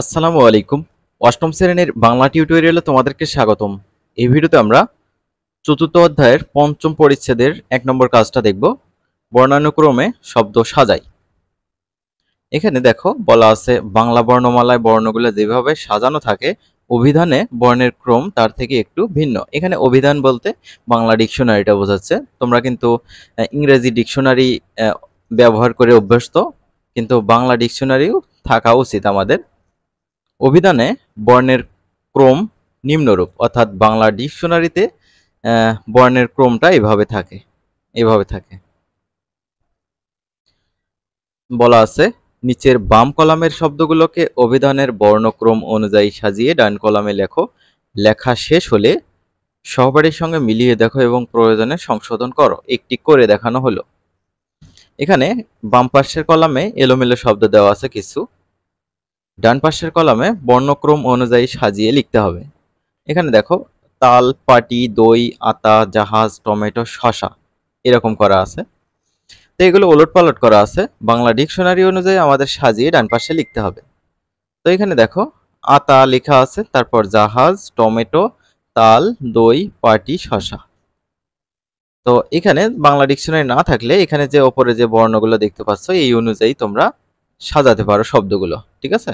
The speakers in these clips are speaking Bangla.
আসসালামু আলাইকুম অষ্টম শ্রেণীর বাংলা টিউটোরিয়ালে তোমাদেরকে স্বাগতম এই ভিডিওতে আমরা চতুর্থ অধ্যায়ের পঞ্চম পরিচ্ছেদের এক নম্বর কাজটা দেখব বর্ণানুক্রমে শব্দ সাজাই এখানে দেখো বলা আছে বাংলা বর্ণমালায় বর্ণগুলো যেভাবে সাজানো থাকে অভিধানে বর্ণের ক্রম তার থেকে একটু ভিন্ন এখানে অভিধান বলতে বাংলা ডিকশনারিটা বোঝাচ্ছে তোমরা কিন্তু ইংরেজি ডিকশনারি ব্যবহার করে অভ্যস্ত কিন্তু বাংলা ডিকশনারিও থাকা উচিত আমাদের অভিধানে বর্ণের ক্রম নিম্নরূপ অর্থাৎ বাংলা ডিকশনারিতে বর্ণের ক্রমটা এভাবে থাকে এভাবে থাকে বলা আছে নিচের বাম কলামের শব্দগুলোকে অভিধানের বর্ণক্রম অনুযায়ী সাজিয়ে ডান কলামে লেখো লেখা শেষ হলে সহপাঠীর সঙ্গে মিলিয়ে দেখো এবং প্রয়োজনে সংশোধন করো একটি করে দেখানো হলো এখানে বাম পার্শ্বের কলামে এলোমেলো শব্দ দেওয়া আছে কিছু ডান পাশের কলামে বর্ণক্রম অনুযায়ী সাজিয়ে লিখতে হবে এখানে দেখো তাল পাটি দই আতা জাহাজ টমেটো শশা এরকম করা আছে তো এগুলো ওলট পালট করা আছে বাংলা ডিকশনারি অনুযায়ী আমাদের সাজিয়ে ডান পাশে লিখতে হবে তো এখানে দেখো আতা লেখা আছে তারপর জাহাজ টমেটো তাল দই পাটি শশা তো এখানে বাংলা ডিকশনারি না থাকলে এখানে যে ওপরে যে বর্ণগুলো দেখতে পাচ্ছ এই অনুযায়ী তোমরা সাজাতে পারো শব্দগুলো ঠিক আছে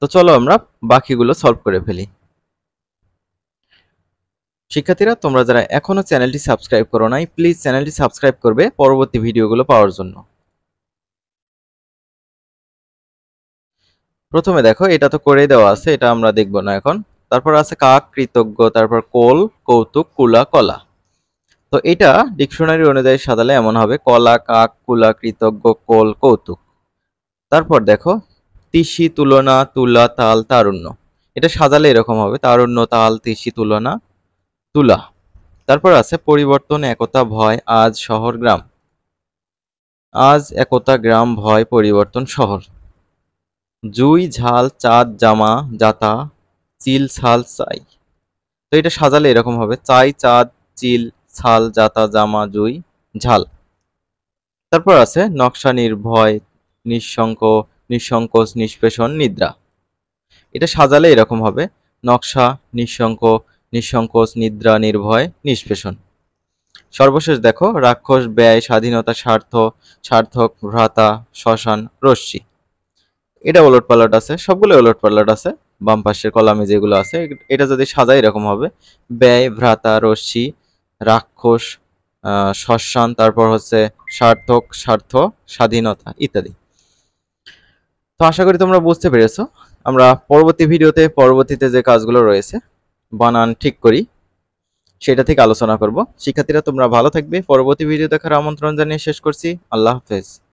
তো চলো আমরা বাকিগুলো সলভ করে ফেলি শিক্ষার্থীরা তোমরা যারা এখনও চ্যানেলটি সাবস্ক্রাইব করো নাই প্লিজ চ্যানেলটি সাবস্ক্রাইব করবে পরবর্তী ভিডিওগুলো পাওয়ার জন্য প্রথমে দেখো এটা তো করে দেওয়া আছে এটা আমরা দেখব না এখন তারপর আছে কাক কৃতজ্ঞ তারপর কোল কৌতুক কুলা কলা তো এটা ডিকশনারি অনুযায়ী সাজালে এমন হবে কলা কাক কুলা কৃতজ্ঞ কোল কৌতুক তারপর দেখো তিসি তুলনা তুলা তাল তারুণ্য এটা সাজালে এরকম হবে তারুণ্য তাল তিসি তুলনা তুলা তারপর আছে পরিবর্তন একতা ভয় আজ শহর গ্রাম আজ একতা গ্রাম ভয় পরিবর্তন শহর জুই ঝাল চাঁদ জামা জাতা চিল ছাল চাই তো এটা সাজালে এরকম হবে চাই চাঁদ চিল ছাল জাতা জামা জুই ঝাল তারপর আছে নকশা নির্ভয় নিঃসঙ্ক নিঃসংকোচ নিষ্পেষণ নিদ্রা এটা সাজালে এরকম হবে নকশা নিঃসঙ্ক নিঃসংকোচ নিদ্রা নির্ভয় নিষ্পেষণ সর্বশেষ দেখো রাক্ষস ব্যয় স্বাধীনতা স্বার্থ সার্থক ভ্রাতা শ্মশান রশ্মি এটা ওলট পালট আছে সবগুলো ওলট পালট আছে বাম পাশের কলামে যেগুলো আছে এটা যদি সাজা এরকম হবে ব্যয় ভ্রাতা রশ্মি রাক্ষস শ্মশান তারপর হচ্ছে সার্থক স্বার্থ স্বাধীনতা ইত্যাদি তো আশা করি তোমরা বুঝতে পেরেছো আমরা পরবর্তী ভিডিওতে পরবর্তীতে যে কাজগুলো রয়েছে বানান ঠিক করি সেটা থেকে আলোচনা করব শিক্ষার্থীরা তোমরা ভালো থাকবে পরবর্তী ভিডিও দেখার আমন্ত্রণ জানিয়ে শেষ করছি আল্লাহ হাফেজ